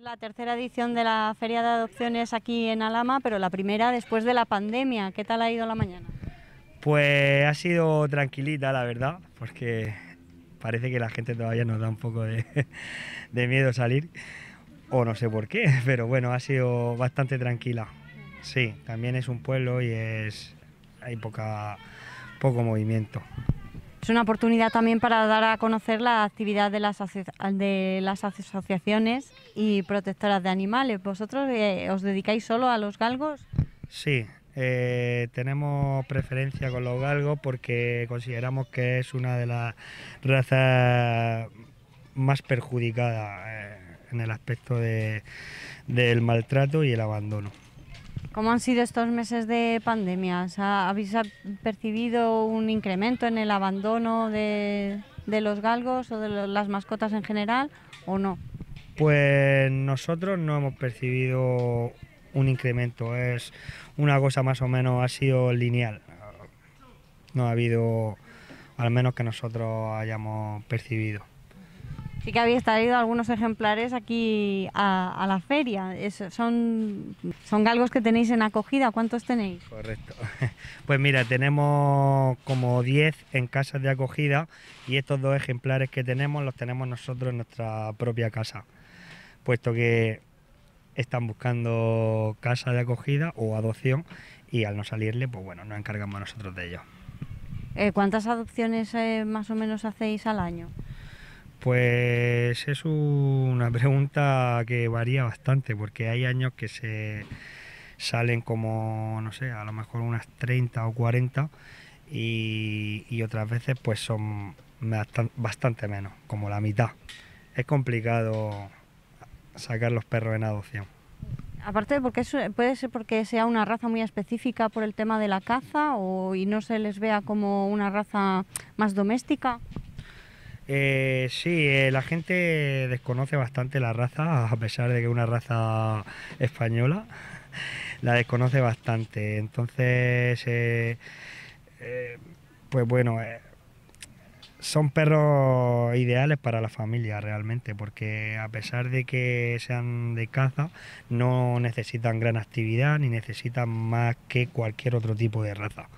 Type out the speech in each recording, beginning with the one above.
La tercera edición de la Feria de Adopciones aquí en Alama, pero la primera después de la pandemia. ¿Qué tal ha ido la mañana? Pues ha sido tranquilita, la verdad, porque parece que la gente todavía nos da un poco de, miedo salir, o no sé por qué, pero bueno, ha sido bastante tranquila. Sí, también es un pueblo y es hay poca, poco movimiento es una oportunidad también para dar a conocer la actividad de las, asociaciones y protectoras de animales. ¿Vosotros eh, os dedicáis solo a los galgos? Sí, eh, tenemos preferencia con los galgos porque consideramos que es una de las razas más perjudicadas eh, en el aspecto del maltrato y el abandono. ¿Cómo han sido estos meses de pandemia? ¿Habéis percibido un incremento en el abandono de, los galgos o de las mascotas en general o no? Pues nosotros no hemos percibido un incremento, es una cosa más o menos ha sido lineal. No ha habido, al menos que nosotros hayamos percibido sí que habéis traído algunos ejemplares aquí a, la feria. son, son galgos que tenéis en acogida. ¿Cuántos tenéis? Correcto. Pues mira, tenemos como 10 en casas de acogida y estos dos ejemplares que tenemos los tenemos nosotros en nuestra propia casa, puesto que están buscando casa de acogida o adopción y al no salirle, pues bueno, nos encargamos nosotros de ellos. Eh, ¿Cuántas adopciones eh, más o menos hacéis al año? Pues es una pregunta que varía bastante, porque hay años que se salen como, no sé, a lo mejor unas 30 o 40 y, otras veces pues son bastante menos, como la mitad. Es complicado sacar los perros en adopción. Aparte, porque puede ser porque sea una raza muy específica por el tema de la caza o, y no se les vea como una raza más doméstica. Eh, sí, eh, la gente desconoce bastante la raza, a pesar de que es una raza española, la desconoce bastante. Entonces, eh, eh, pues bueno, son perros ideales para la familia realmente, porque a pesar de que sean de caza, no necesitan gran actividad ni necesitan más que cualquier otro tipo de raza.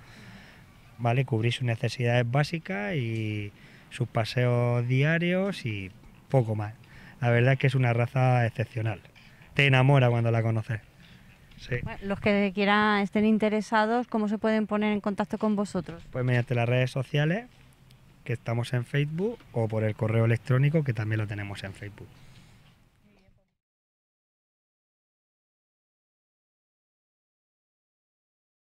¿Vale? Cubrir sus necesidades básicas y sus paseos diarios y poco más. La verdad es que es una raza excepcional. Te enamora cuando la conoces. Sí. los que quieran estén interesados, ¿cómo se pueden poner en contacto con vosotros? Pues mediante las redes sociales, que estamos en Facebook, o por el correo electrónico, que también lo tenemos en Facebook.